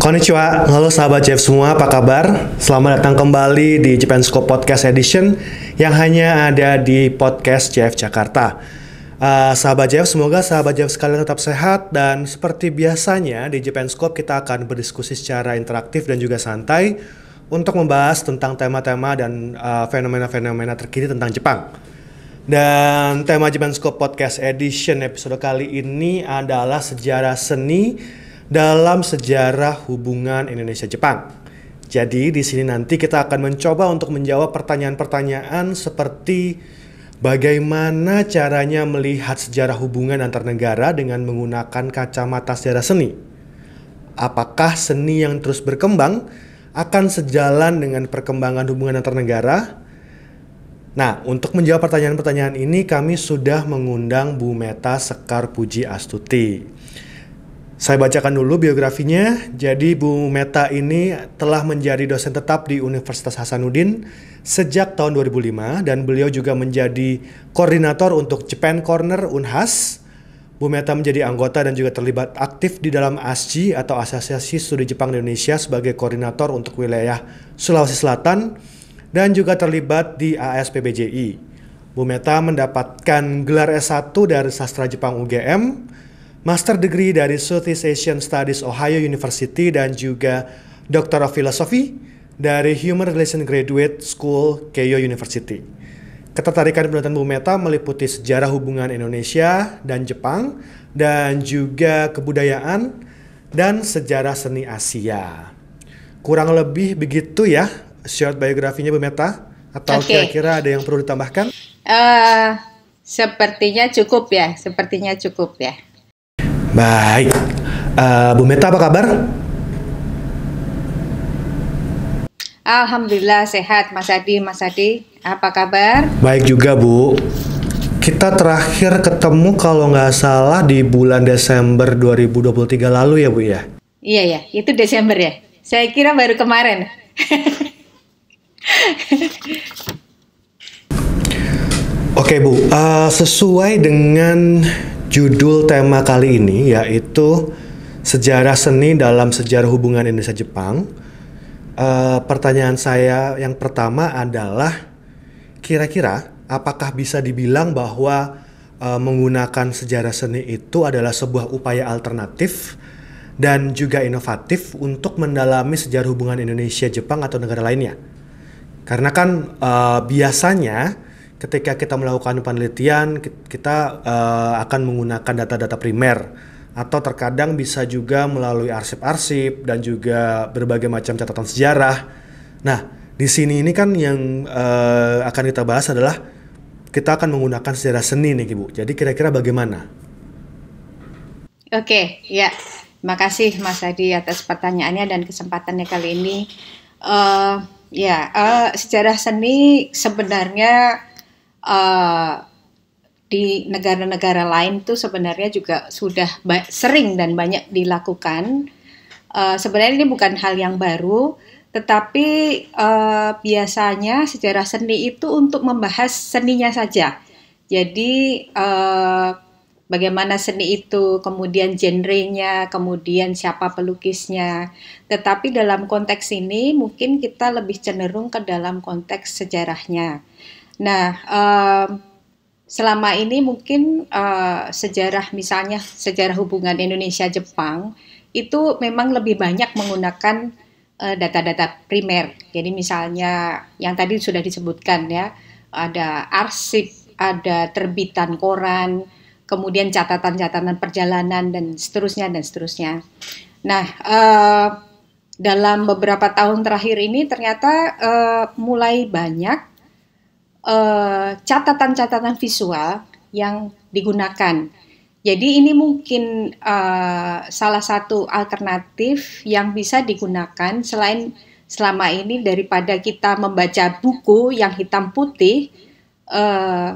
Konnichiwa, halo sahabat Jeff semua, apa kabar? Selamat datang kembali di Japan Scope Podcast Edition yang hanya ada di Podcast Jeff Jakarta. Uh, sahabat Jeff, semoga sahabat Jeff sekalian tetap sehat dan seperti biasanya di Japan Scope kita akan berdiskusi secara interaktif dan juga santai untuk membahas tentang tema-tema dan fenomena uh, fenomena-fenomena terkini tentang Jepang. Dan tema Jepang Scope Podcast Edition episode kali ini adalah sejarah seni dalam sejarah hubungan Indonesia-Jepang. Jadi di sini nanti kita akan mencoba untuk menjawab pertanyaan-pertanyaan seperti bagaimana caranya melihat sejarah hubungan antar negara dengan menggunakan kacamata sejarah seni. Apakah seni yang terus berkembang akan sejalan dengan perkembangan hubungan antar negara. Nah, untuk menjawab pertanyaan-pertanyaan ini kami sudah mengundang Bu Meta Sekar Puji Astuti. Saya bacakan dulu biografinya. Jadi Bu Meta ini telah menjadi dosen tetap di Universitas Hasanuddin sejak tahun 2005 dan beliau juga menjadi koordinator untuk Japan Corner Unhas Bu Meta menjadi anggota dan juga terlibat aktif di dalam ASCI atau Asosiasi Studi Jepang di Indonesia sebagai koordinator untuk wilayah Sulawesi Selatan dan juga terlibat di ASPBJI. Bu Meta mendapatkan gelar S1 dari Sastra Jepang UGM, Master Degree dari Southeast Asian Studies Ohio University dan juga Doctor of Philosophy dari Human Relations Graduate School Keio University. Ketertarikan penelitian Bu Meta meliputi sejarah hubungan Indonesia dan Jepang dan juga kebudayaan dan sejarah seni Asia. Kurang lebih begitu ya short biografinya Bu Meta atau kira-kira okay. Kira -kira ada yang perlu ditambahkan? Uh, sepertinya cukup ya, sepertinya cukup ya. Baik. Uh, eh, Bu Meta apa kabar? Alhamdulillah sehat Mas Adi, Mas Adi. Apa kabar? Baik juga, Bu. Kita terakhir ketemu kalau nggak salah di bulan Desember 2023 lalu ya, Bu ya? Iya, ya. Itu Desember ya? Saya kira baru kemarin. Oke, Bu. Uh, sesuai dengan judul tema kali ini, yaitu Sejarah Seni dalam Sejarah Hubungan Indonesia-Jepang, uh, pertanyaan saya yang pertama adalah Kira-kira apakah bisa dibilang bahwa uh, menggunakan sejarah seni itu adalah sebuah upaya alternatif dan juga inovatif untuk mendalami sejarah hubungan Indonesia Jepang atau negara lainnya. Karena kan uh, biasanya ketika kita melakukan penelitian kita uh, akan menggunakan data-data primer atau terkadang bisa juga melalui arsip-arsip dan juga berbagai macam catatan sejarah. Nah, di sini ini kan yang uh, akan kita bahas adalah kita akan menggunakan sejarah seni nih Ibu. Jadi kira-kira bagaimana? Oke, ya. Terima kasih Mas Adi atas pertanyaannya dan kesempatannya kali ini. Uh, ya, uh, sejarah seni sebenarnya uh, di negara-negara lain tuh sebenarnya juga sudah sering dan banyak dilakukan. Uh, sebenarnya ini bukan hal yang baru, tetapi eh, biasanya sejarah seni itu untuk membahas seninya saja. Jadi eh, bagaimana seni itu, kemudian genrenya, kemudian siapa pelukisnya. Tetapi dalam konteks ini mungkin kita lebih cenderung ke dalam konteks sejarahnya. Nah, eh, selama ini mungkin uh, sejarah misalnya sejarah hubungan Indonesia Jepang itu memang lebih banyak menggunakan Eh, data-data primer. Jadi misalnya yang tadi sudah disebutkan ya, ada arsip, ada terbitan koran, kemudian catatan-catatan perjalanan dan seterusnya dan seterusnya. Nah, uh, dalam beberapa tahun terakhir ini ternyata uh, mulai banyak catatan-catatan uh, catatan -catatan visual yang digunakan jadi ini mungkin uh, salah satu alternatif yang bisa digunakan selain selama ini daripada kita membaca buku yang hitam putih, eh,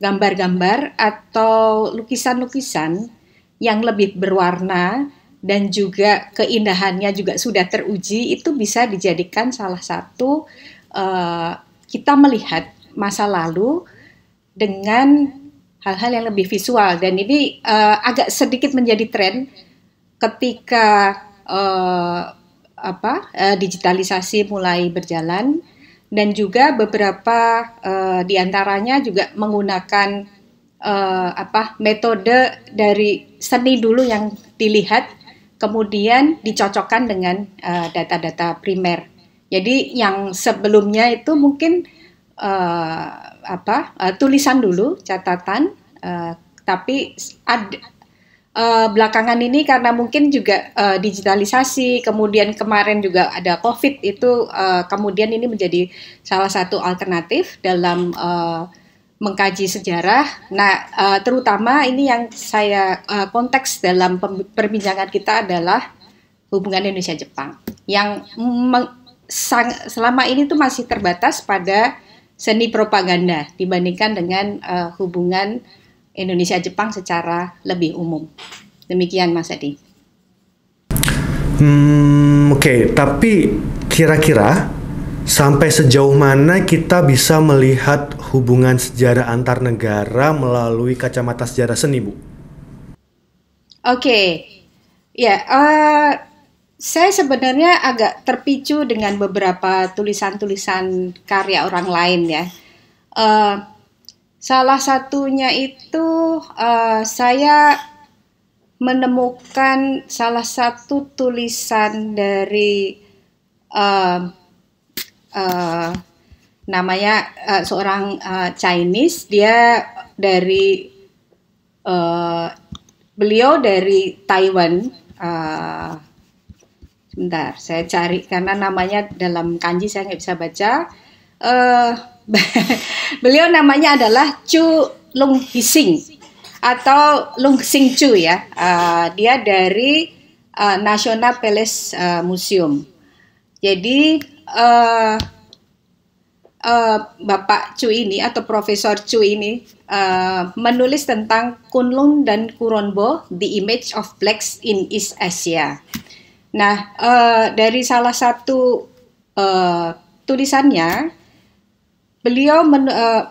gambar-gambar uh, atau lukisan-lukisan yang lebih berwarna dan juga keindahannya juga sudah teruji itu bisa dijadikan salah satu uh, kita melihat masa lalu dengan hal-hal yang lebih visual dan ini uh, agak sedikit menjadi tren ketika uh, apa uh, digitalisasi mulai berjalan dan juga beberapa uh, diantaranya juga menggunakan uh, apa metode dari seni dulu yang dilihat kemudian dicocokkan dengan data-data uh, primer jadi yang sebelumnya itu mungkin uh, apa uh, tulisan dulu catatan uh, tapi ad, uh, belakangan ini karena mungkin juga uh, digitalisasi kemudian kemarin juga ada covid itu uh, kemudian ini menjadi salah satu alternatif dalam uh, mengkaji sejarah. Nah, uh, terutama ini yang saya uh, konteks dalam perbincangan kita adalah hubungan Indonesia Jepang yang sang, selama ini tuh masih terbatas pada seni propaganda dibandingkan dengan uh, hubungan Indonesia-Jepang secara lebih umum. Demikian Mas Adi. Hmm, Oke, okay. tapi kira-kira sampai sejauh mana kita bisa melihat hubungan sejarah antar negara melalui kacamata sejarah seni, Bu? Oke, okay. ya. Yeah, uh saya sebenarnya agak terpicu dengan beberapa tulisan-tulisan karya orang lain ya. Uh, salah satunya itu uh, saya menemukan salah satu tulisan dari uh, uh, namanya uh, seorang uh, Chinese. Dia dari uh, beliau dari Taiwan. Uh, Bentar, saya cari karena namanya dalam kanji saya nggak bisa baca. Uh, beliau namanya adalah Chu Lung Hising atau Lung Sing Chu ya. Uh, dia dari uh, National Palace uh, Museum. Jadi uh, uh, Bapak Chu ini atau Profesor Chu ini uh, menulis tentang Kunlun dan Kuronbo, The Image of Blacks in East Asia Nah, uh, dari salah satu uh, tulisannya, beliau men, uh,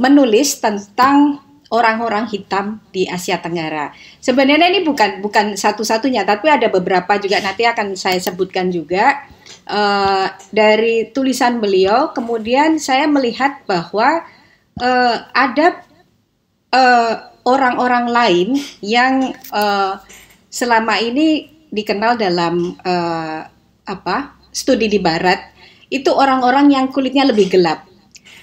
menulis tentang orang-orang hitam di Asia Tenggara. Sebenarnya ini bukan bukan satu-satunya, tapi ada beberapa juga nanti akan saya sebutkan juga uh, dari tulisan beliau. Kemudian saya melihat bahwa uh, ada orang-orang uh, lain yang uh, selama ini dikenal dalam uh, apa studi di Barat itu orang-orang yang kulitnya lebih gelap.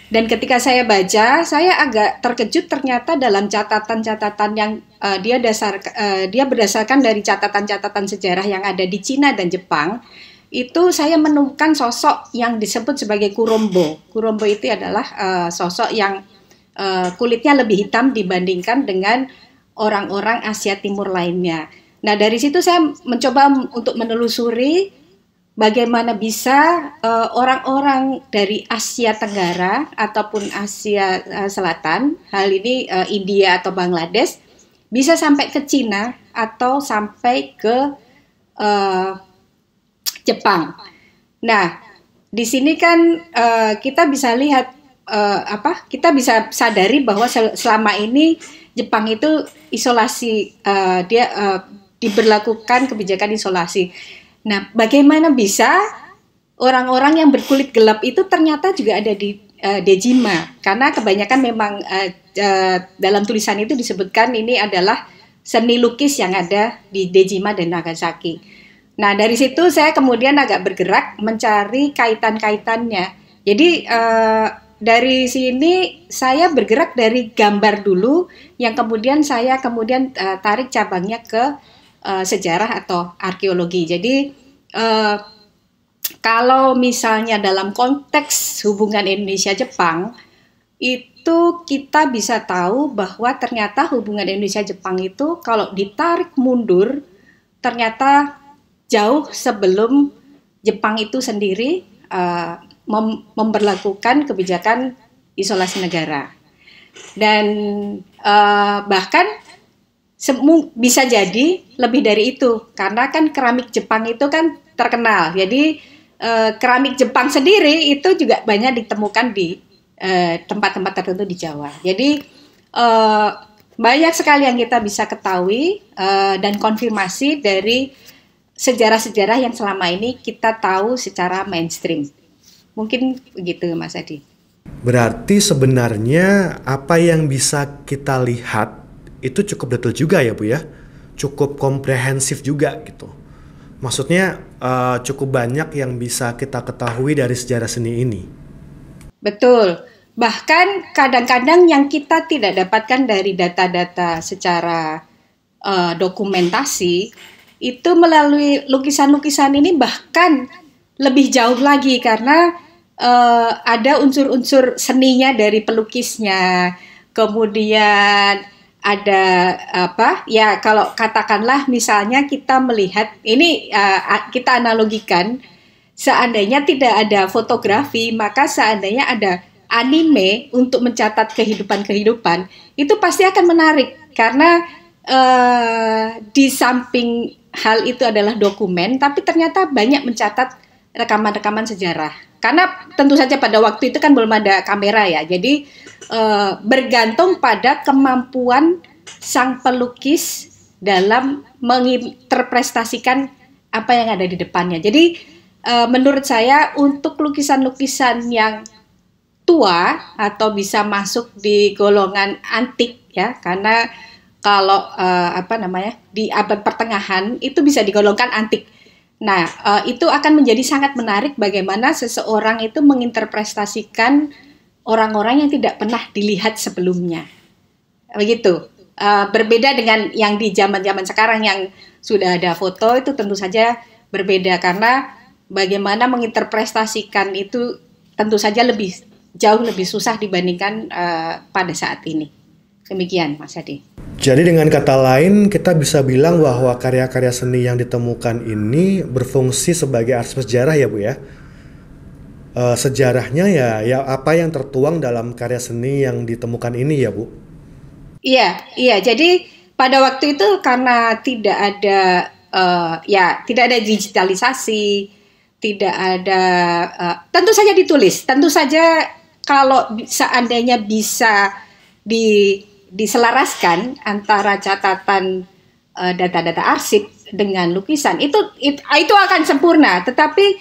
Dan ketika saya baca, saya agak terkejut ternyata dalam catatan-catatan yang uh, dia dasar uh, dia berdasarkan dari catatan-catatan sejarah yang ada di Cina dan Jepang, itu saya menemukan sosok yang disebut sebagai Kurombo. Kurombo itu adalah uh, sosok yang uh, kulitnya lebih hitam dibandingkan dengan orang-orang Asia Timur lainnya. Nah dari situ saya mencoba untuk menelusuri bagaimana bisa eh, orang-orang uh, dari Asia Tenggara ataupun Asia uh, Selatan, hal ini uh, India atau Bangladesh, bisa sampai ke Cina atau sampai ke uh, Jepang. Nah, di sini kan uh, kita bisa lihat uh, apa? Kita bisa sadari bahwa selama ini Jepang itu isolasi uh, dia uh, diberlakukan kebijakan isolasi. Nah, bagaimana bisa orang-orang yang berkulit gelap itu ternyata juga ada di uh, eh, Dejima? Karena kebanyakan memang uh, uh, dalam tulisan itu disebutkan ini adalah seni lukis yang ada di Dejima dan Nagasaki. Nah, dari situ saya kemudian agak bergerak mencari kaitan-kaitannya. Jadi uh, dari sini saya bergerak dari gambar dulu yang kemudian saya kemudian uh, tarik cabangnya ke Eh, sejarah atau arkeologi. Jadi uh, kalau misalnya dalam konteks hubungan Indonesia-Jepang itu kita bisa tahu bahwa ternyata hubungan Indonesia-Jepang itu kalau ditarik mundur ternyata jauh sebelum Jepang itu sendiri uh, mem memperlakukan kebijakan isolasi negara dan uh, bahkan bisa jadi lebih dari itu karena kan keramik Jepang itu kan terkenal. Jadi e, keramik Jepang sendiri itu juga banyak ditemukan di eh, tempat-tempat tertentu di Jawa. Jadi e, banyak sekali yang kita bisa ketahui e, dan konfirmasi dari sejarah-sejarah yang selama ini kita tahu secara mainstream. Mungkin begitu Mas Adi. Berarti sebenarnya apa yang bisa kita lihat itu cukup detail juga ya Bu ya. Cukup komprehensif juga gitu. Maksudnya uh, cukup banyak yang bisa kita ketahui dari sejarah seni ini. Betul. Bahkan kadang-kadang yang kita tidak dapatkan dari data-data secara uh, dokumentasi itu melalui lukisan-lukisan ini bahkan lebih jauh lagi karena uh, ada unsur-unsur seninya dari pelukisnya, kemudian ada apa ya kalau katakanlah misalnya kita melihat ini uh, kita analogikan seandainya tidak ada fotografi maka seandainya ada anime untuk mencatat kehidupan-kehidupan itu pasti akan menarik karena uh, di samping hal itu adalah dokumen tapi ternyata banyak mencatat rekaman-rekaman sejarah karena tentu saja pada waktu itu kan belum ada kamera ya jadi Eh, bergantung pada kemampuan sang pelukis dalam menginterpretasikan apa yang ada di depannya. Jadi uh, menurut saya untuk lukisan-lukisan yang tua atau bisa masuk di golongan antik ya karena kalau uh, apa namanya di abad pertengahan itu bisa digolongkan antik. Nah, uh, itu akan menjadi sangat menarik bagaimana seseorang itu menginterpretasikan orang-orang yang tidak pernah dilihat sebelumnya. Begitu. Uh, berbeda dengan yang di zaman-zaman sekarang yang sudah ada foto itu tentu saja berbeda karena bagaimana menginterpretasikan itu tentu saja lebih jauh lebih susah dibandingkan uh, pada saat ini. Demikian Mas Hadi. Jadi dengan kata lain kita bisa bilang bahwa karya-karya seni yang ditemukan ini berfungsi sebagai arsip sejarah ya Bu ya uh, sejarahnya ya ya apa yang tertuang dalam karya seni yang ditemukan ini ya Bu. Iya, iya. Jadi pada waktu itu karena tidak ada uh, ya tidak ada digitalisasi, tidak ada uh, tentu saja ditulis. Tentu saja kalau seandainya bisa di diselaraskan antara catatan data-data uh, arsip dengan lukisan itu it, itu akan sempurna. Tetapi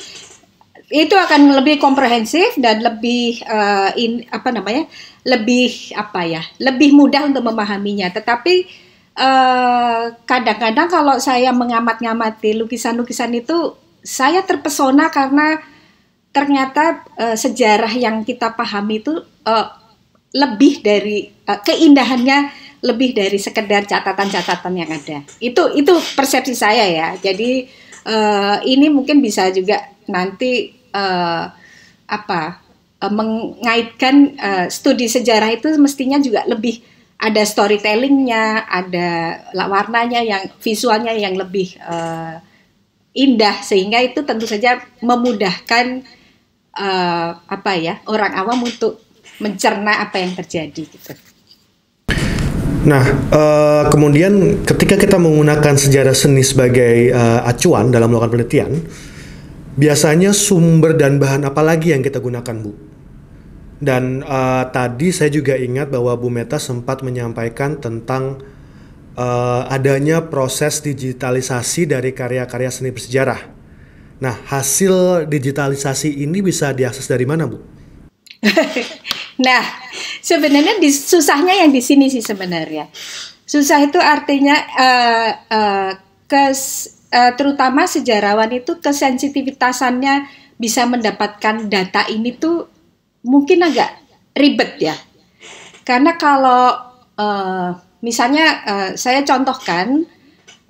itu akan lebih komprehensif dan lebih uh, in apa namanya lebih apa ya lebih mudah untuk memahaminya tetapi eh, kadang-kadang uh, kalau saya mengamat-ngamati lukisan-lukisan itu saya terpesona karena ternyata uh, sejarah yang kita pahami itu uh, lebih dari uh, keindahannya lebih dari sekedar catatan-catatan yang ada itu itu persepsi saya ya jadi uh, ini mungkin bisa juga nanti uh, apa uh, mengaitkan uh, studi sejarah itu mestinya juga lebih ada storytellingnya, ada warnanya yang visualnya yang lebih uh, indah sehingga itu tentu saja memudahkan uh, apa ya orang awam untuk mencerna apa yang terjadi gitu. Nah, uh, kemudian ketika kita menggunakan sejarah seni sebagai uh, acuan dalam melakukan penelitian, Biasanya sumber dan bahan apa lagi yang kita gunakan, Bu? Dan uh, tadi saya juga ingat bahwa Bu Meta sempat menyampaikan tentang uh, adanya proses digitalisasi dari karya-karya seni bersejarah. Nah, hasil digitalisasi ini bisa diakses dari mana, Bu? nah, sebenarnya di, susahnya yang di sini sih sebenarnya. Susah itu artinya uh, uh, kes Eh, terutama sejarawan itu kesensitivitasannya bisa mendapatkan data ini tuh mungkin agak ribet ya. Karena kalau uh, misalnya uh, saya contohkan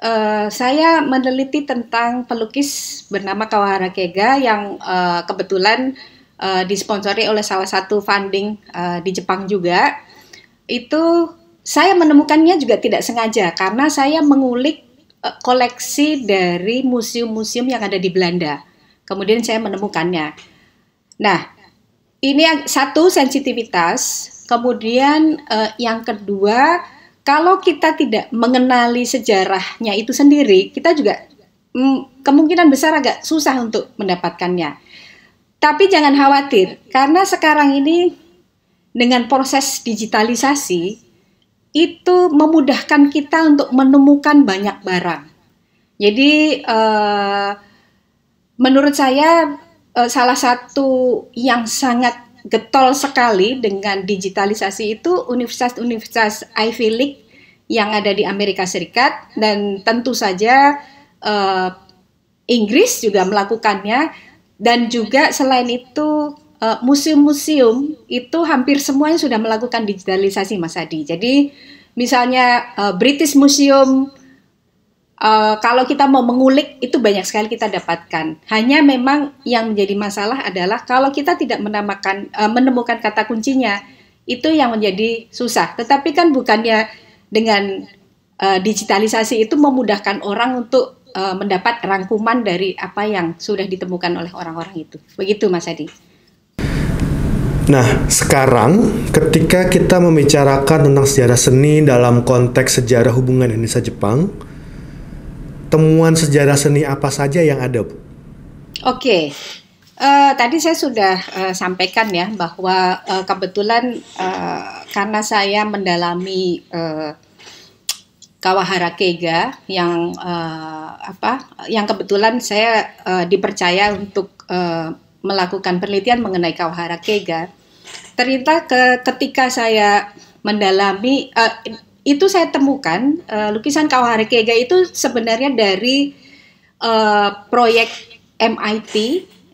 Uh, saya meneliti tentang pelukis bernama Kawahara Kega yang uh, kebetulan uh, disponsori oleh salah satu funding uh, di Jepang juga. Itu saya menemukannya juga tidak sengaja karena saya mengulik Eh, koleksi dari museum-museum yang ada di Belanda. Kemudian saya menemukannya. Nah, ini satu sensitivitas, kemudian uh, yang kedua kalau kita tidak mengenali sejarahnya itu sendiri, kita juga mm, kemungkinan besar agak susah untuk mendapatkannya. Tapi jangan khawatir, karena sekarang ini dengan proses digitalisasi, itu memudahkan kita untuk menemukan banyak barang. Jadi, eh, menurut saya, eh, salah satu yang sangat getol sekali dengan digitalisasi itu universitas-universitas Ivy League yang ada di Amerika Serikat, dan tentu saja eh, Inggris juga melakukannya, dan juga selain itu Eh, museum-museum itu hampir semuanya sudah melakukan digitalisasi Mas Adi. Jadi misalnya uh, British Museum uh, kalau kita mau mengulik itu banyak sekali kita dapatkan. Hanya memang yang menjadi masalah adalah kalau kita tidak menamakan uh, menemukan kata kuncinya itu yang menjadi susah. Tetapi kan bukannya dengan uh, digitalisasi itu memudahkan orang untuk mendapat rangkuman dari apa yang sudah ditemukan oleh orang-orang itu. Begitu Mas Adi. Nah, sekarang ketika kita membicarakan tentang sejarah seni dalam konteks sejarah hubungan Indonesia-Jepang, temuan sejarah seni apa saja yang ada, Oke, uh, tadi saya sudah uh, sampaikan ya bahwa uh, kebetulan uh, karena saya mendalami uh, Kawahara Keiga yang uh, apa, yang kebetulan saya uh, dipercaya untuk uh, melakukan penelitian mengenai Kawahara Kega, ternyata ke, ketika saya mendalami uh, itu saya temukan uh, lukisan Kawahara Kega itu sebenarnya dari uh, proyek MIT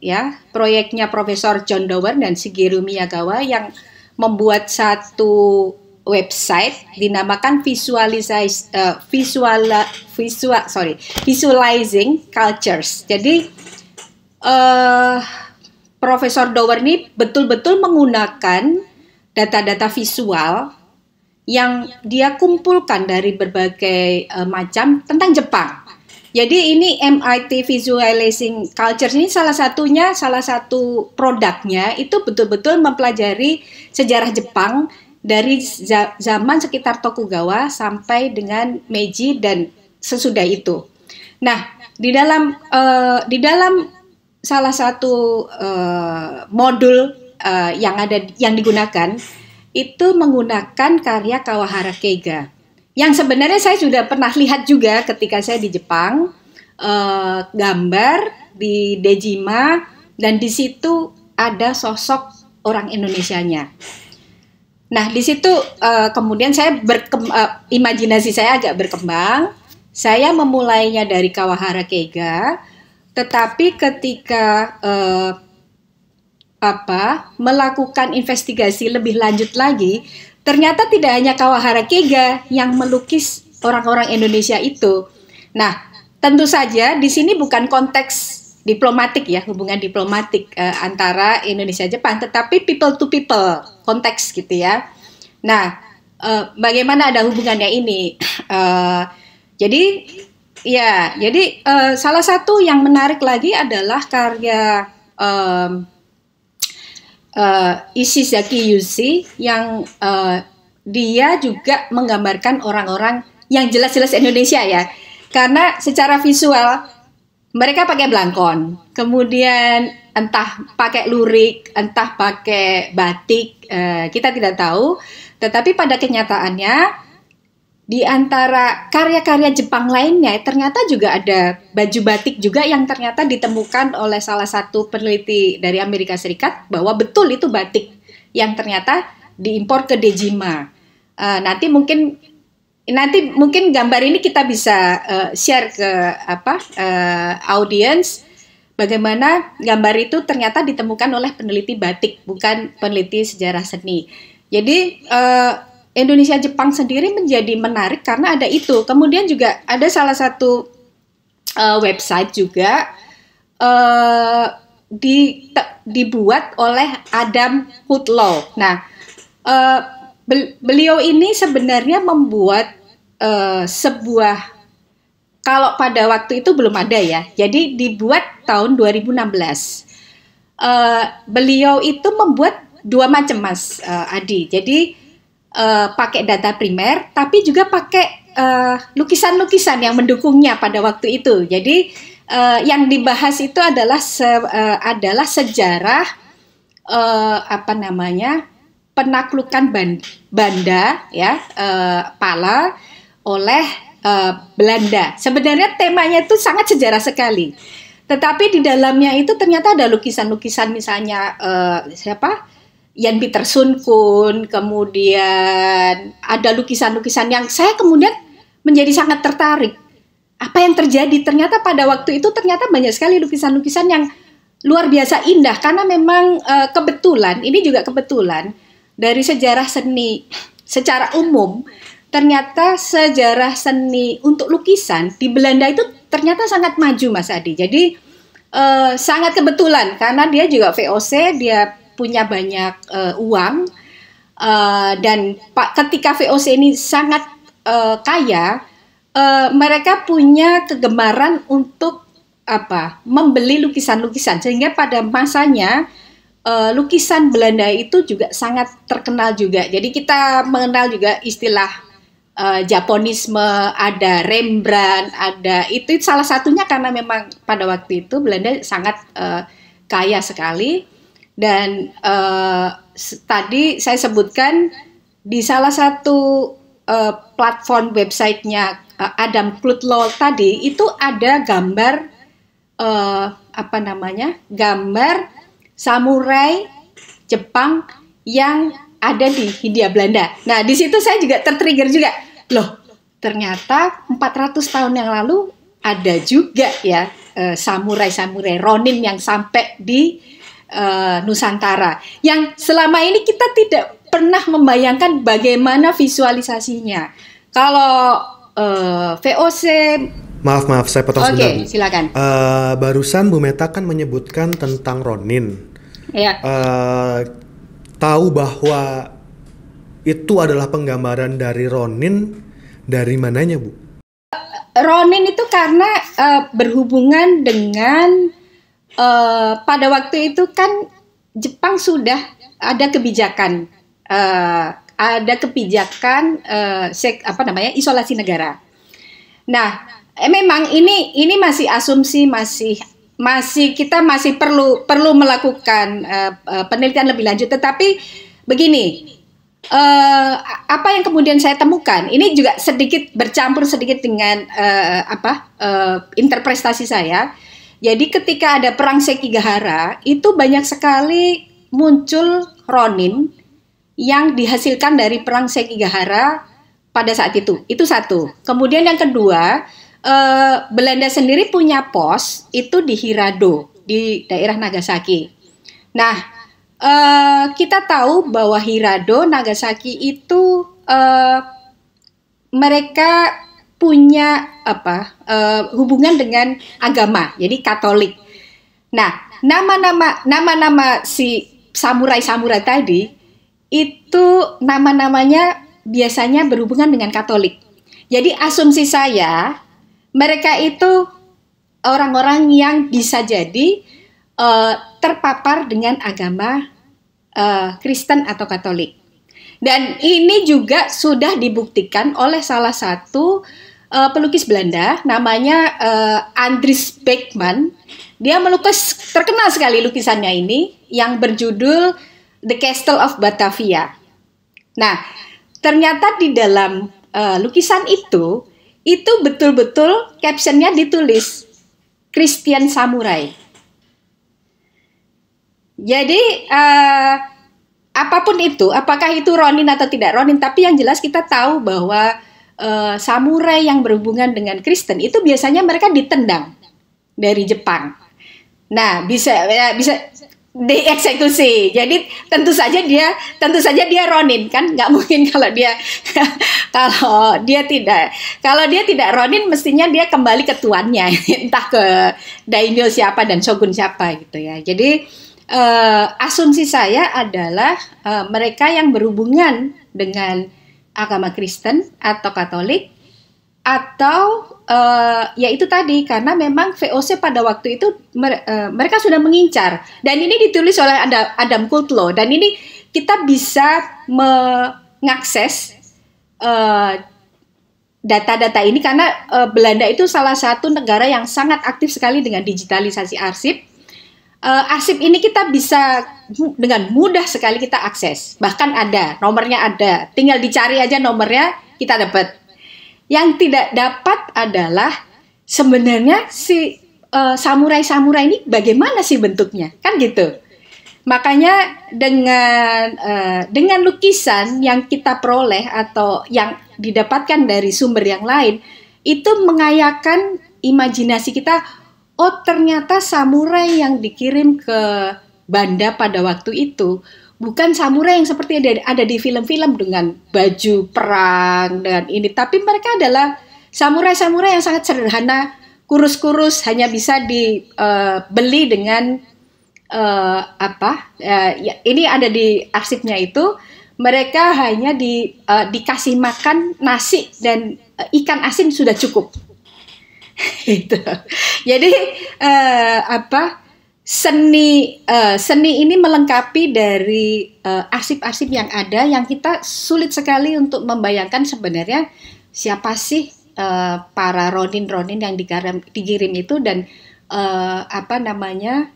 ya, proyeknya Profesor John Dower dan Shigeru Miyagawa yang membuat satu website dinamakan visualize uh, visual visual sorry visualizing cultures. Jadi uh, Profesor Dower ini betul-betul menggunakan data-data visual yang dia kumpulkan dari berbagai uh, macam tentang Jepang. Jadi ini MIT Visualizing Cultures ini salah satunya, salah satu produknya itu betul-betul mempelajari sejarah Jepang dari zaman sekitar Tokugawa sampai dengan Meiji dan sesudah itu. Nah, di dalam uh, di dalam salah satu uh, modul uh, yang ada yang digunakan itu menggunakan karya Kawahara Keiga. Yang sebenarnya saya sudah pernah lihat juga ketika saya di Jepang uh, gambar di Dejima dan di situ ada sosok orang Indonesia nya. Nah, di situ uh, kemudian saya berkem uh, imajinasi saya agak berkembang. Saya memulainya dari Kawahara Keiga tetapi ketika eh, apa melakukan investigasi lebih lanjut lagi, ternyata tidak hanya Kawahara Kega yang melukis orang-orang Indonesia itu. Nah, tentu saja di sini bukan konteks diplomatik ya, hubungan diplomatik eh, antara Indonesia Jepang, tetapi people to people, konteks gitu ya. Nah, eh, bagaimana ada hubungannya ini? Eh, jadi Ya, jadi uh, salah satu yang menarik lagi adalah karya um, uh, Ishizaki Yusi yang uh, dia juga menggambarkan orang-orang yang jelas-jelas Indonesia ya, karena secara visual mereka pakai belangkon, kemudian entah pakai lurik, entah pakai batik, uh, kita tidak tahu, tetapi pada kenyataannya di antara karya-karya Jepang lainnya ternyata juga ada baju batik juga yang ternyata ditemukan oleh salah satu peneliti dari Amerika Serikat bahwa betul itu batik yang ternyata diimpor ke Dejima. Uh, nanti mungkin nanti mungkin gambar ini kita bisa uh, share ke apa uh, audience bagaimana gambar itu ternyata ditemukan oleh peneliti batik bukan peneliti sejarah seni. Jadi uh, Indonesia Jepang sendiri menjadi menarik karena ada itu. Kemudian juga ada salah satu uh, website juga uh, di te, dibuat oleh Adam Hutlow. Nah, uh, beliau ini sebenarnya membuat uh, sebuah kalau pada waktu itu belum ada ya. Jadi dibuat tahun 2016. Uh, beliau itu membuat dua macam Mas uh, Adi. Jadi uh, pakai data primer, tapi juga pakai eh, lukisan-lukisan uh, yang mendukungnya pada waktu itu. Jadi uh, yang dibahas itu adalah se, uh, adalah sejarah uh, apa namanya penaklukan band, Banda ya uh, Pala oleh uh, Belanda. Sebenarnya temanya itu sangat sejarah sekali. Tetapi di dalamnya itu ternyata ada lukisan-lukisan misalnya uh, siapa? Ian Peterson pun kemudian ada lukisan-lukisan yang saya kemudian menjadi sangat tertarik. Apa yang terjadi? Ternyata pada waktu itu ternyata banyak sekali lukisan-lukisan yang luar biasa indah karena memang e, kebetulan, ini juga kebetulan dari sejarah seni secara umum ternyata sejarah seni untuk lukisan di Belanda itu ternyata sangat maju Mas Adi. Jadi e, sangat kebetulan karena dia juga VOC, dia punya banyak uh, uang uh, dan ketika VOC ini sangat uh, kaya, uh, mereka punya kegemaran untuk apa membeli lukisan-lukisan sehingga pada masanya uh, lukisan Belanda itu juga sangat terkenal juga. Jadi kita mengenal juga istilah uh, Japonisme, ada Rembrandt, ada itu salah satunya karena memang pada waktu itu Belanda sangat uh, kaya sekali dan uh, tadi saya sebutkan di salah satu uh, platform websitenya uh, Adam Clutlow tadi itu ada gambar uh, apa namanya gambar samurai Jepang yang ada di Hindia Belanda. Nah di situ saya juga tertrigger juga loh ternyata 400 tahun yang lalu ada juga ya samurai-samurai Ronin yang sampai di uh, Nusantara yang selama ini kita tidak pernah membayangkan bagaimana visualisasinya. Kalau uh, eh, VOC Maaf maaf saya potong okay, sebentar. Oke silakan. Uh, barusan Bu Meta kan menyebutkan tentang Ronin. Uh, tahu bahwa itu adalah penggambaran dari Ronin dari mananya Bu? Ronin itu karena uh, berhubungan dengan uh, pada waktu itu kan Jepang sudah ada kebijakan uh, ada kebijakan uh, sek, apa namanya isolasi negara. Nah, eh, memang ini ini masih asumsi masih masih kita masih perlu perlu melakukan uh, uh, penelitian lebih lanjut. Tetapi begini, uh, apa yang kemudian saya temukan ini juga sedikit bercampur sedikit dengan uh, apa uh, interpretasi saya jadi ketika ada perang Sekigahara, itu banyak sekali muncul Ronin yang dihasilkan dari perang Sekigahara pada saat itu. Itu satu. Kemudian yang kedua, eh, Belanda sendiri punya pos itu di Hirado, di daerah Nagasaki. Nah, eh, kita tahu bahwa Hirado, Nagasaki itu eh, mereka punya apa uh, hubungan dengan agama, jadi Katolik. Nah, nama-nama nama-nama si samurai-samurai tadi itu nama-namanya biasanya berhubungan dengan Katolik. Jadi asumsi saya mereka itu orang-orang yang bisa jadi uh, terpapar dengan agama uh, Kristen atau Katolik. Dan ini juga sudah dibuktikan oleh salah satu uh, pelukis Belanda namanya uh, eh, Andries Beckman. Dia melukis terkenal sekali lukisannya ini yang berjudul The Castle of Batavia. Nah, ternyata di dalam uh, lukisan itu itu betul-betul captionnya ditulis Christian Samurai. Jadi uh, apapun itu, apakah itu Ronin atau tidak Ronin, tapi yang jelas kita tahu bahwa Eh, samurai yang berhubungan dengan Kristen itu biasanya mereka ditendang dari Jepang. Nah, bisa ya, bisa dieksekusi. Jadi tentu saja dia tentu saja dia Ronin kan nggak mungkin kalau dia kalau dia tidak kalau dia tidak Ronin mestinya dia kembali ke tuannya entah ke daimyo siapa dan shogun siapa gitu ya. Jadi uh, asumsi saya adalah uh, mereka yang berhubungan dengan agama Kristen atau Katolik atau uh, ya itu tadi karena memang VOC pada waktu itu mer uh, mereka sudah mengincar dan ini ditulis oleh Adam Kultlo dan ini kita bisa mengakses data eh, data-data ini karena uh, Belanda itu salah satu negara yang sangat aktif sekali dengan digitalisasi arsip uh, arsip ini kita bisa dengan mudah sekali kita akses. Bahkan ada, nomornya ada. Tinggal dicari aja nomornya, kita dapat. Yang tidak dapat adalah sebenarnya si eh, samurai-samurai uh, ini bagaimana sih bentuknya? Kan gitu. Makanya dengan uh, dengan lukisan yang kita peroleh atau yang didapatkan dari sumber yang lain itu mengayakan imajinasi kita oh ternyata samurai yang dikirim ke Banda pada waktu itu bukan samurai yang seperti ada, ada di film-film dengan baju perang dan ini, tapi mereka adalah samurai-samurai yang sangat sederhana, kurus-kurus, hanya bisa dibeli eh, uh, dengan uh, apa? Uh, ya, ini ada di arsipnya itu. Mereka hanya di, uh, dikasih makan nasi dan uh, ikan asin sudah cukup gitu. Jadi uh, apa seni uh, seni ini melengkapi dari eh, arsip-arsip yang ada yang kita sulit sekali untuk membayangkan sebenarnya siapa sih uh, para Ronin-Ronin yang digaram, digirim itu dan uh, apa namanya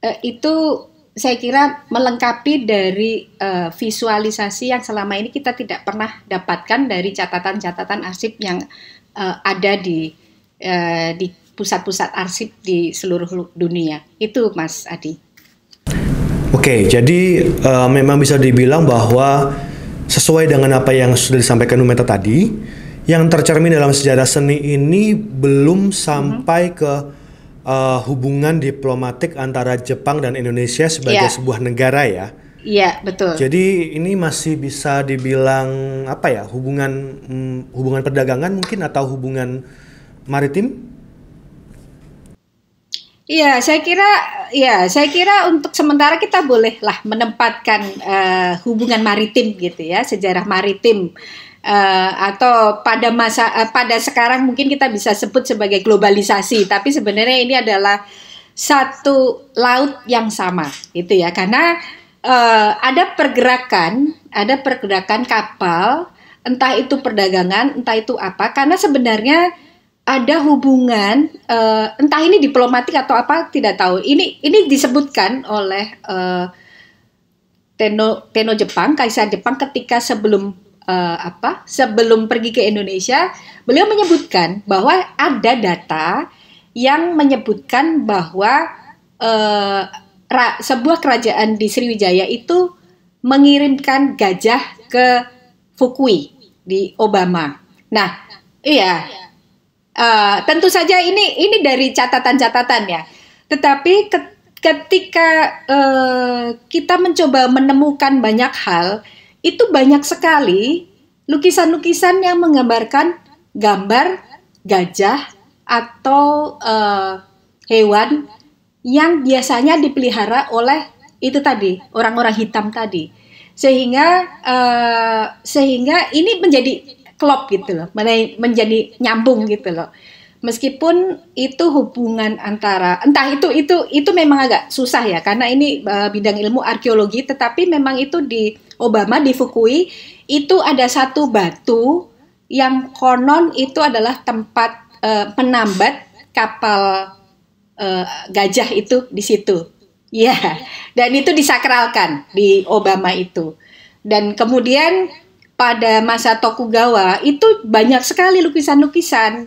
uh, itu saya kira melengkapi dari uh, visualisasi yang selama ini kita tidak pernah dapatkan dari catatan-catatan arsip yang uh, ada di Eh, di pusat-pusat arsip di seluruh dunia. Itu Mas Adi. Oke, jadi uh, memang bisa dibilang bahwa sesuai dengan apa yang sudah disampaikan Umeta tadi, yang tercermin dalam sejarah seni ini belum sampai ke uh, hubungan diplomatik antara Jepang dan Indonesia sebagai yeah. sebuah negara ya. Iya betul. Jadi ini masih bisa dibilang apa ya hubungan hmm, hubungan perdagangan mungkin atau hubungan maritim? Iya, saya kira, ya, saya kira untuk sementara kita bolehlah menempatkan uh, hubungan maritim gitu ya, sejarah maritim uh, atau pada masa uh, pada sekarang mungkin kita bisa sebut sebagai globalisasi, tapi sebenarnya ini adalah satu laut yang sama, gitu ya, karena uh, ada pergerakan, ada pergerakan kapal, entah itu perdagangan, entah itu apa, karena sebenarnya ada hubungan uh, entah ini diplomatik atau apa tidak tahu. Ini ini disebutkan oleh uh, eh, Tenno Tenno Jepang, Kaisar Jepang ketika sebelum uh, apa? sebelum pergi ke Indonesia, beliau menyebutkan bahwa ada data yang menyebutkan bahwa uh, ra, sebuah kerajaan di Sriwijaya itu mengirimkan gajah ke Fukui di Obama. Nah, iya uh, tentu saja ini ini dari catatan-catatan ya. Tetapi ketika uh, kita mencoba menemukan banyak hal, itu banyak sekali lukisan-lukisan yang menggambarkan gambar gajah atau uh, hewan yang biasanya dipelihara oleh itu tadi orang-orang hitam tadi sehingga uh, sehingga ini menjadi klop gitu loh, menjadi nyambung gitu loh. Meskipun itu hubungan antara entah itu itu itu memang agak susah ya karena ini uh, bidang ilmu arkeologi tetapi memang itu di Obama di Fukui itu ada satu batu yang konon itu adalah tempat uh, penambat kapal uh, gajah itu di situ. Ya, yeah. dan itu disakralkan di Obama itu. Dan kemudian pada masa Tokugawa itu banyak sekali lukisan-lukisan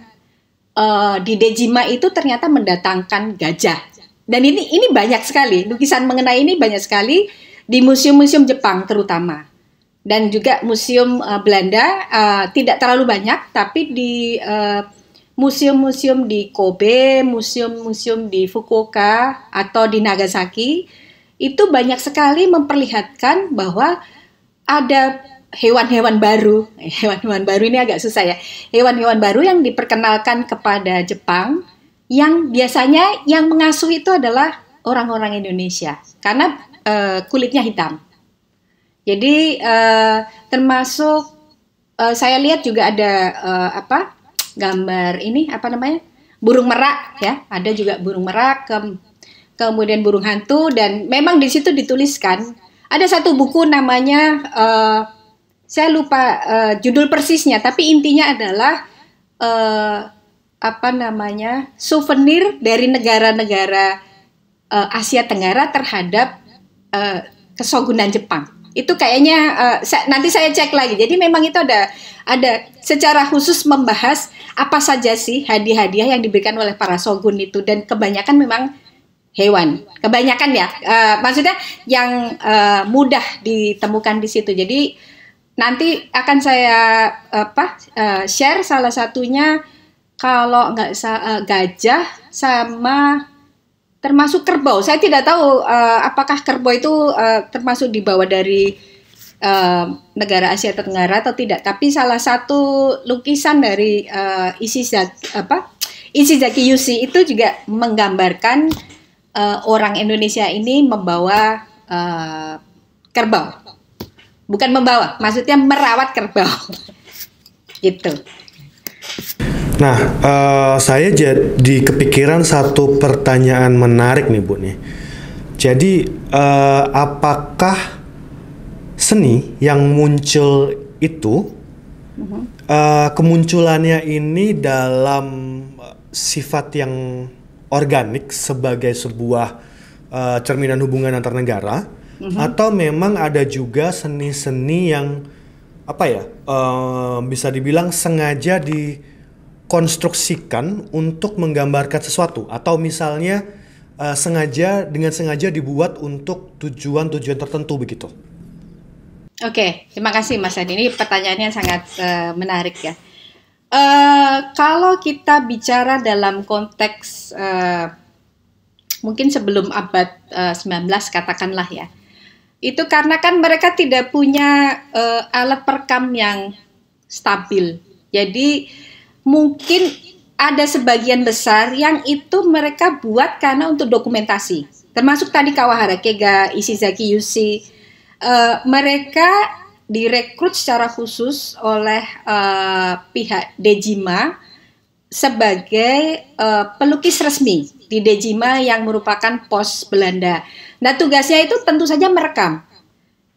uh, di Dejima itu ternyata mendatangkan gajah dan ini ini banyak sekali lukisan mengenai ini banyak sekali di museum-museum Jepang terutama dan juga museum uh, Belanda uh, tidak terlalu banyak tapi di museum museum-museum di Kobe, museum-museum di Fukuoka atau di Nagasaki itu banyak sekali memperlihatkan bahwa ada hewan-hewan baru. Eh, hewan-hewan baru ini agak susah ya. Hewan-hewan baru yang diperkenalkan kepada Jepang yang biasanya yang mengasuh itu adalah orang-orang Indonesia karena uh, kulitnya hitam. Jadi uh, termasuk uh, saya lihat juga ada uh, apa gambar ini apa namanya burung merak ya ada juga burung merak ke, kemudian burung hantu dan memang di situ dituliskan ada satu buku namanya uh, saya lupa uh, judul persisnya, tapi intinya adalah uh, apa namanya souvenir dari negara-negara uh, Asia Tenggara terhadap uh, kesogunan Jepang. Itu kayaknya uh, sa nanti saya cek lagi. Jadi memang itu ada ada secara khusus membahas apa saja sih hadiah-hadiah yang diberikan oleh para sogun itu dan kebanyakan memang hewan. Kebanyakan ya, uh, maksudnya yang uh, mudah ditemukan di situ. Jadi nanti akan saya apa eh, share salah satunya kalau nggak uh, gajah sama termasuk kerbau. Saya tidak tahu uh, apakah kerbau itu uh, termasuk dibawa dari uh, negara Asia Tenggara atau tidak. Tapi salah satu lukisan dari uh, isi apa Zaki Yusi itu juga menggambarkan uh, orang Indonesia ini membawa uh, kerbau bukan membawa, maksudnya merawat kerbau. gitu. Nah, uh, saya jadi kepikiran satu pertanyaan menarik nih Bu nih. Jadi uh, apakah seni yang muncul itu uh kemunculannya ini dalam sifat yang organik sebagai sebuah uh, cerminan hubungan antar negara? hmm atau memang ada juga seni-seni yang apa ya uh, bisa dibilang sengaja dikonstruksikan untuk menggambarkan sesuatu atau misalnya uh, sengaja dengan sengaja dibuat untuk tujuan-tujuan tertentu begitu. Oke, okay, terima kasih Mas Adi. Ini pertanyaannya sangat uh, menarik ya. Uh, kalau kita bicara dalam konteks uh, mungkin sebelum abad uh, 19 katakanlah ya, itu karena kan mereka tidak punya uh, alat perekam yang stabil. Jadi mungkin ada sebagian besar yang itu mereka buat karena untuk dokumentasi. Termasuk tadi Kawahara Kega, Ishizaki Yusi. Uh, eh, mereka direkrut secara khusus oleh uh, pihak Dejima sebagai uh, pelukis resmi di Dejima yang merupakan pos Belanda. Nah, tugasnya itu tentu saja merekam.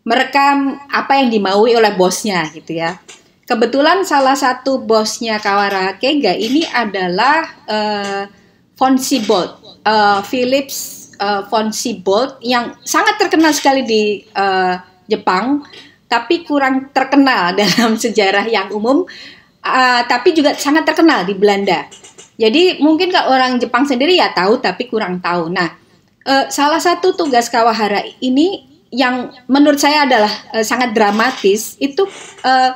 Merekam apa yang dimaui oleh bosnya gitu ya. Kebetulan salah satu bosnya Kawara Kega ini adalah uh, von Siebold, uh, Philips uh, von Siebold yang sangat terkenal sekali di uh, Jepang, tapi kurang terkenal dalam sejarah yang umum, uh, tapi juga sangat terkenal di Belanda jadi mungkin kalau orang Jepang sendiri ya tahu tapi kurang tahu. Nah, eh, salah satu tugas Kawahara ini yang menurut saya adalah eh, sangat dramatis itu eh,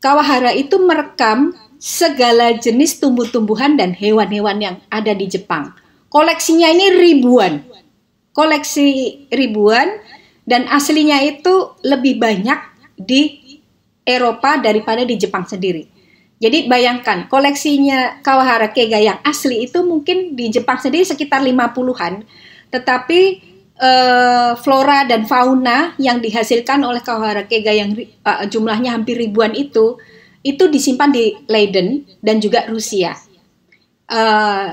Kawahara itu merekam segala jenis tumbuh-tumbuhan dan hewan-hewan yang ada di Jepang. Koleksinya ini ribuan. Koleksi ribuan dan aslinya itu lebih banyak di Eropa daripada di Jepang sendiri. Jadi bayangkan koleksinya Kawahara kega yang asli itu mungkin di Jepang sendiri sekitar 50-an. Tetapi eh, flora dan fauna yang dihasilkan oleh Kawahara kega yang eh, jumlahnya hampir ribuan itu itu disimpan di Leiden dan juga Rusia. Eh,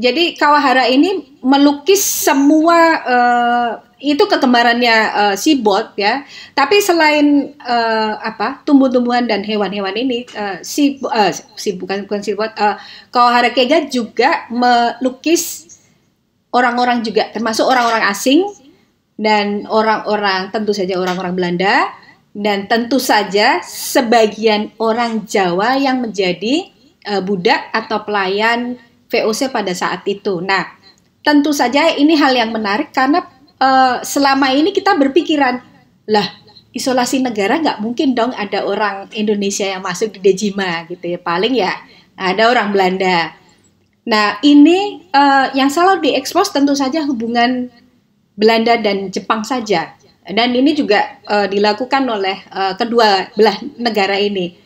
jadi Kawahara ini melukis semua uh, itu kegemarannya uh, si bot ya. Tapi selain uh, apa tumbuh-tumbuhan dan hewan-hewan ini uh, si uh, si bukan bukan si Bolt uh, Kohara Kega juga melukis orang-orang juga termasuk orang-orang asing dan orang-orang tentu saja orang-orang Belanda dan tentu saja sebagian orang Jawa yang menjadi uh, budak atau pelayan VOC pada saat itu. Nah, tentu saja ini hal yang menarik karena uh, selama ini kita berpikiran lah isolasi negara nggak mungkin dong ada orang Indonesia yang masuk di Dejima gitu ya paling ya ada orang Belanda. Nah ini uh, yang selalu diekspos tentu saja hubungan Belanda dan Jepang saja dan ini juga uh, dilakukan oleh uh, kedua belah negara ini.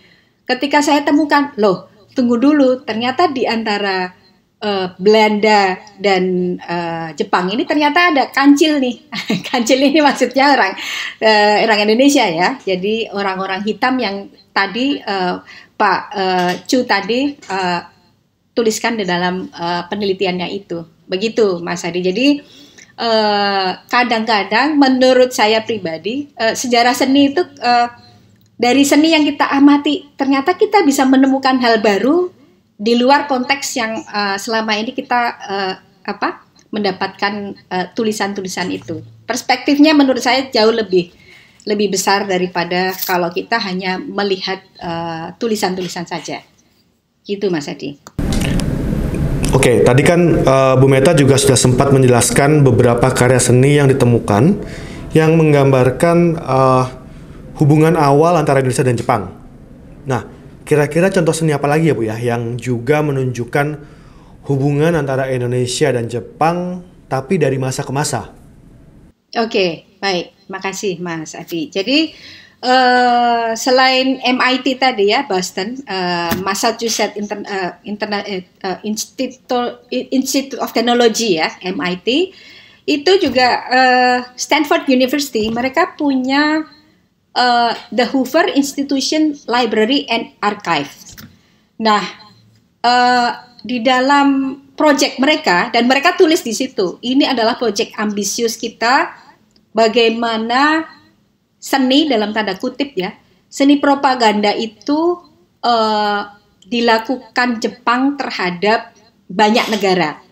Ketika saya temukan loh tunggu dulu ternyata di antara Eh, Belanda dan uh, Jepang ini ternyata ada kancil nih. kancil ini maksudnya orang uh, orang Indonesia ya. Jadi orang-orang hitam yang tadi uh, Pak uh, Chu tadi uh, tuliskan di dalam uh, penelitiannya itu. Begitu Mas Adi. Jadi kadang-kadang uh, menurut saya pribadi uh, sejarah seni itu uh, dari seni yang kita amati ternyata kita bisa menemukan hal baru di luar konteks yang uh, selama ini kita uh, apa mendapatkan eh, tulisan-tulisan uh, itu. Perspektifnya menurut saya jauh lebih lebih besar daripada kalau kita hanya melihat tulisan-tulisan uh, saja. Gitu Mas Adi. Oke, okay, tadi kan uh, Bu Meta juga sudah sempat menjelaskan beberapa karya seni yang ditemukan yang menggambarkan uh, hubungan awal antara Indonesia dan Jepang. Nah, Kira-kira contoh seni apa lagi ya Bu ya yang juga menunjukkan hubungan antara Indonesia dan Jepang tapi dari masa ke masa? Oke, baik. Makasih Mas Adi. Jadi Uh, selain MIT tadi ya Boston, uh, Massachusetts Inter, uh, eh, Inter uh, Institute, Institute of Technology ya MIT, itu juga uh, Stanford University mereka punya Eh, the Hoover Institution Library and Archive. Nah, uh, di dalam project mereka dan mereka tulis di situ, ini adalah project ambisius kita bagaimana seni dalam tanda kutip ya, seni propaganda itu uh, dilakukan Jepang terhadap banyak negara.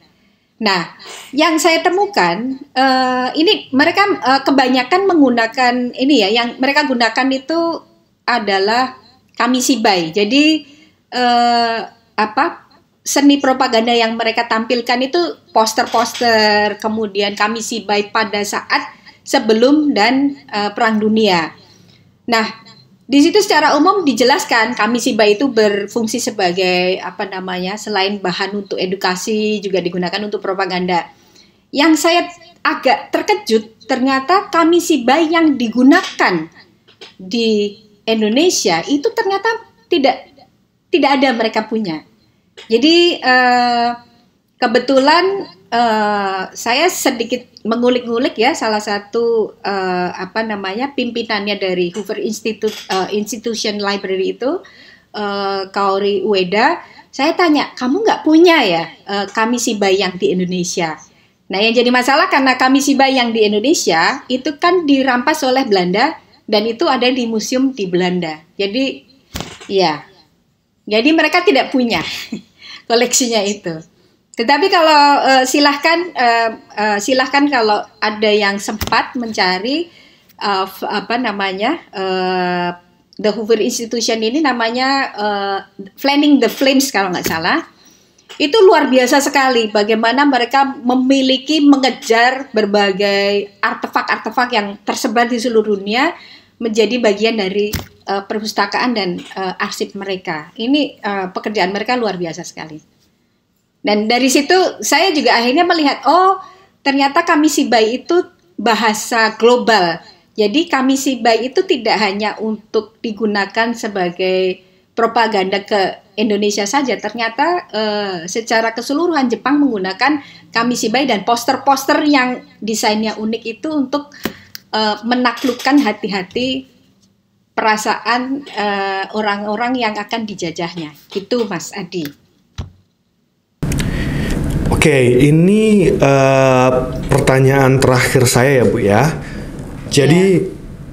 Nah, yang saya temukan uh, ini mereka uh, kebanyakan menggunakan ini ya, yang mereka gunakan itu adalah kami sibai. Jadi uh, apa seni propaganda yang mereka tampilkan itu poster-poster, kemudian kami sibai pada saat sebelum dan uh, perang dunia. Nah, di situ secara umum dijelaskan kami Siba itu berfungsi sebagai apa namanya selain bahan untuk edukasi juga digunakan untuk propaganda. Yang saya agak terkejut ternyata kami Siba yang digunakan di Indonesia itu ternyata tidak tidak ada mereka punya. Jadi eh, kebetulan eh, saya sedikit mengulik-ngulik ya salah satu uh, apa namanya pimpinannya dari Hoover Institute uh, Institution Library itu uh, Kaori Ueda. Saya tanya, kamu nggak punya ya uh, kami si bayang di Indonesia? Nah, yang jadi masalah karena kami si bayang di Indonesia itu kan dirampas oleh Belanda dan itu ada di museum di Belanda. Jadi, ya, jadi mereka tidak punya koleksinya itu. Tetapi kalau uh, silahkan uh, uh, silahkan kalau ada yang sempat mencari uh, apa namanya uh, The Hoover Institution ini namanya uh, Flaming the Flames kalau nggak salah. Itu luar biasa sekali bagaimana mereka memiliki mengejar berbagai artefak-artefak yang tersebar di seluruh dunia menjadi bagian dari uh, perpustakaan dan uh, arsip mereka. Ini uh, pekerjaan mereka luar biasa sekali. Dan dari situ saya juga akhirnya melihat, oh ternyata kami bayi itu bahasa global. Jadi kami bayi itu tidak hanya untuk digunakan sebagai propaganda ke Indonesia saja. Ternyata eh, secara keseluruhan Jepang menggunakan kami bayi dan poster-poster yang desainnya unik itu untuk eh, menaklukkan hati-hati perasaan eh, orang-orang eh, yang akan dijajahnya. Gitu Mas Adi okay, ini uh, pertanyaan terakhir saya ya Bu ya. Jadi yeah.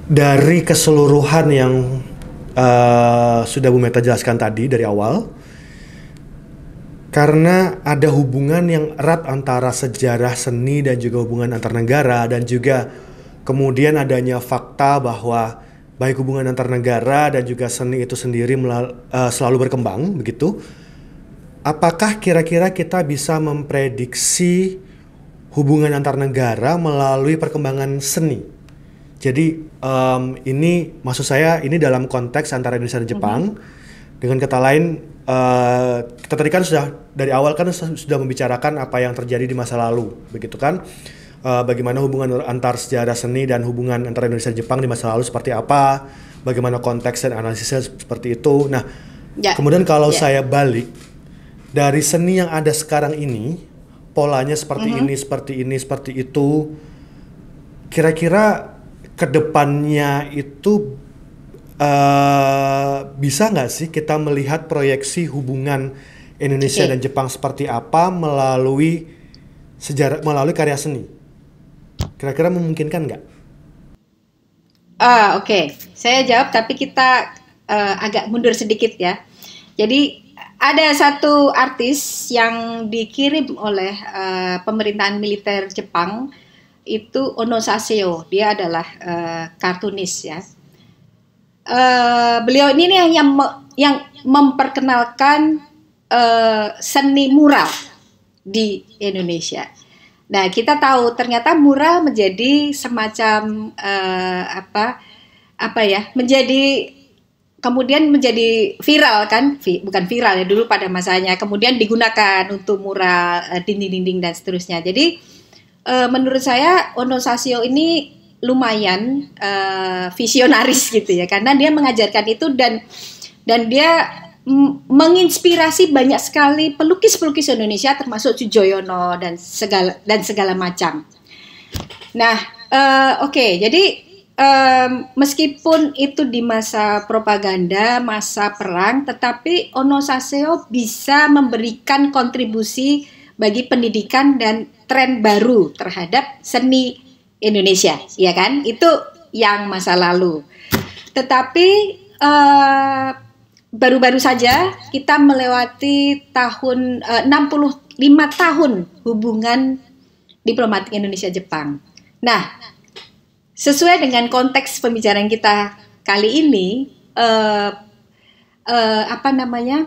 dari keseluruhan yang uh, sudah Bu Meta jelaskan tadi dari awal, karena ada hubungan yang erat antara sejarah seni dan juga hubungan antar negara dan juga kemudian adanya fakta bahwa baik hubungan antar negara dan juga seni itu sendiri uh, selalu berkembang begitu apakah kira-kira kita bisa memprediksi hubungan antar negara melalui perkembangan seni? Jadi um, ini maksud saya ini dalam konteks antara Indonesia dan Jepang. Mm -hmm. Dengan kata lain, uh, kita tadi kan sudah dari awal kan sudah membicarakan apa yang terjadi di masa lalu, begitu kan? Uh, bagaimana hubungan antar sejarah seni dan hubungan antara Indonesia dan Jepang di masa lalu seperti apa? Bagaimana konteks dan analisisnya seperti itu? Nah, ya. kemudian kalau ya. saya balik dari seni yang ada sekarang ini polanya seperti mm-hmm. ini seperti ini seperti itu kira-kira kedepannya itu uh, bisa nggak sih kita melihat proyeksi hubungan Indonesia okay. Iya. dan Jepang seperti apa melalui sejarah melalui karya seni kira-kira memungkinkan nggak? Ah oke okay. saya jawab tapi kita uh, agak mundur sedikit ya jadi ada satu artis yang dikirim oleh uh, pemerintahan militer Jepang itu Ono Saseo. Dia adalah uh, kartunis ya. Uh, beliau ini yang yang me yang memperkenalkan uh, seni mural di Indonesia. Nah, kita tahu ternyata mural menjadi semacam uh, apa apa ya? Menjadi kemudian menjadi viral kan, Vi, bukan viral ya dulu pada masanya, kemudian digunakan untuk mural eh, dinding-dinding dan seterusnya. Jadi uh, menurut saya Ono Sasio ini lumayan uh, visionaris gitu ya, karena dia mengajarkan itu dan dan dia menginspirasi banyak sekali pelukis-pelukis Indonesia termasuk Sujoyono dan segala dan segala macam. Nah, uh, oke, okay, jadi um, meskipun itu di masa propaganda, masa perang, tetapi Ono Saseo bisa memberikan kontribusi bagi pendidikan dan tren baru terhadap seni Indonesia, ya kan? Itu yang masa lalu. Tetapi baru eh, baru-baru saja kita melewati tahun eh, uh, 65 tahun hubungan diplomatik Indonesia Jepang. Nah, sesuai dengan konteks pembicaraan kita kali ini uh, uh, apa namanya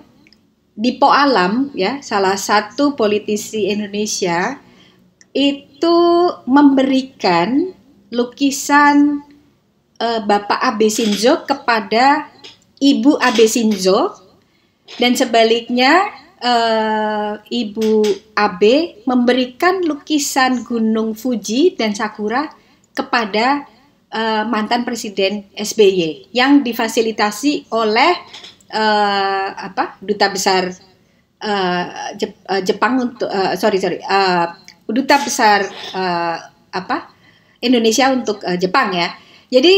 Dipo Alam ya salah satu politisi Indonesia itu memberikan lukisan uh, Bapak Abe Shinzo kepada Ibu Abe Shinzo dan sebaliknya uh, Ibu Abe memberikan lukisan Gunung Fuji dan Sakura kepada uh, mantan presiden SBY yang difasilitasi oleh uh, apa duta besar uh, Jep uh, Jepang untuk uh, sorry sorry uh, duta besar uh, apa Indonesia untuk uh, Jepang ya jadi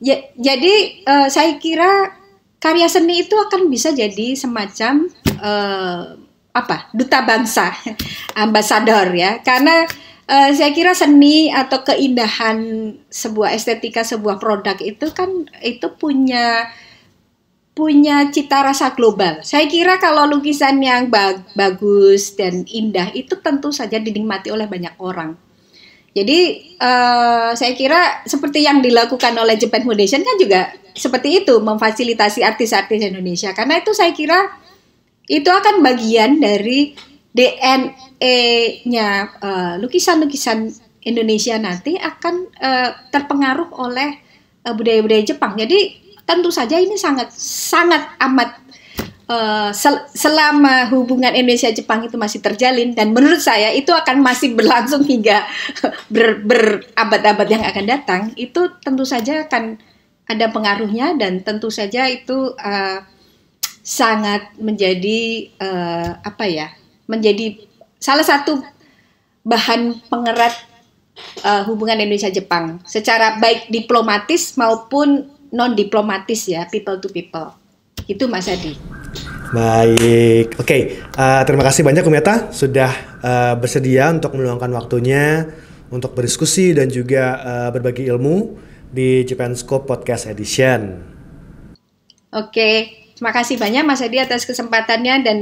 ya, jadi uh, saya kira karya seni itu akan bisa jadi semacam uh, apa duta bangsa ambasador ya karena Eh, saya kira seni atau keindahan sebuah estetika sebuah produk itu kan itu punya punya cita rasa global. Saya kira kalau lukisan yang bag bagus dan indah itu tentu saja dinikmati oleh banyak orang. Jadi uh, saya kira seperti yang dilakukan oleh Japan Foundation kan juga seperti itu memfasilitasi artis-artis Indonesia karena itu saya kira itu akan bagian dari DNA E-nya uh, lukisan-lukisan Indonesia nanti akan uh, terpengaruh oleh budaya e, budaya-budaya Jepang. Jadi tentu saja ini sangat sangat amat uh, sel selama hubungan Indonesia Jepang itu masih terjalin dan menurut saya itu akan masih berlangsung hingga berabad-abad yang akan datang itu tentu saja akan ada pengaruhnya dan tentu saja itu uh, sangat menjadi uh, apa ya menjadi salah satu bahan pengerat uh, hubungan Indonesia Jepang secara baik diplomatis maupun non diplomatis ya people to people itu Mas Adi. Baik, oke. Okay. Uh, eh, terima kasih banyak Kumeta sudah uh, bersedia untuk meluangkan waktunya untuk berdiskusi dan juga uh, berbagi ilmu di Japan Scope Podcast Edition. Oke, okay. Terima kasih banyak Mas Adi atas kesempatannya dan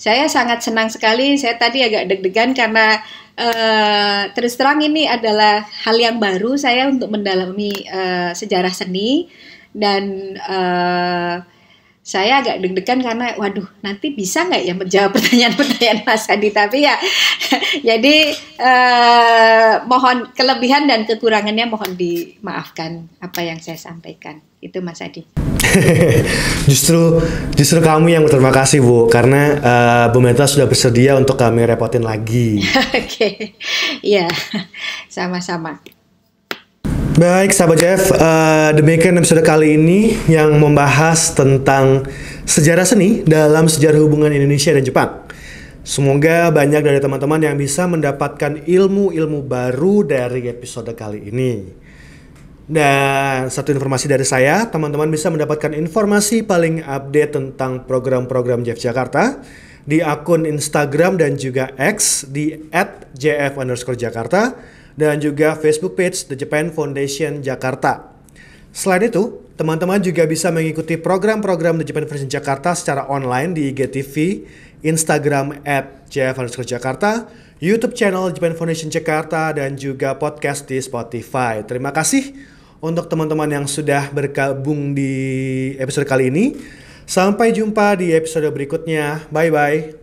saya sangat senang sekali. Saya tadi agak deg-degan karena uh, terus terang ini adalah hal yang baru saya untuk mendalami uh, sejarah seni dan uh, saya agak deg-degan karena waduh nanti bisa nggak ya menjawab pertanyaan-pertanyaan Mas Adi tapi ya jadi uh, mohon kelebihan dan kekurangannya mohon dimaafkan apa yang saya sampaikan itu Mas Adi. justru justru kamu yang berterima kasih Bu karena uh, eh, Bu Meta sudah bersedia untuk kami repotin lagi. Oke. okay. Iya. Sama-sama. Baik, sahabat Jeff, uh, demikian episode kali ini yang membahas tentang sejarah seni dalam sejarah hubungan Indonesia dan Jepang. Semoga banyak dari teman-teman yang bisa mendapatkan ilmu-ilmu baru dari episode kali ini. Dan satu informasi dari saya, teman-teman bisa mendapatkan informasi paling update tentang program-program Jeff Jakarta di akun Instagram dan juga X di @jf_jakarta dan juga Facebook page The Japan Foundation Jakarta. Selain itu, teman-teman juga bisa mengikuti program-program The Japan Foundation Jakarta secara online di IGTV, Instagram at Jakarta, YouTube channel Japan Foundation Jakarta, dan juga podcast di Spotify. Terima kasih untuk teman-teman yang sudah bergabung di episode kali ini. Sampai jumpa di episode berikutnya. Bye bye.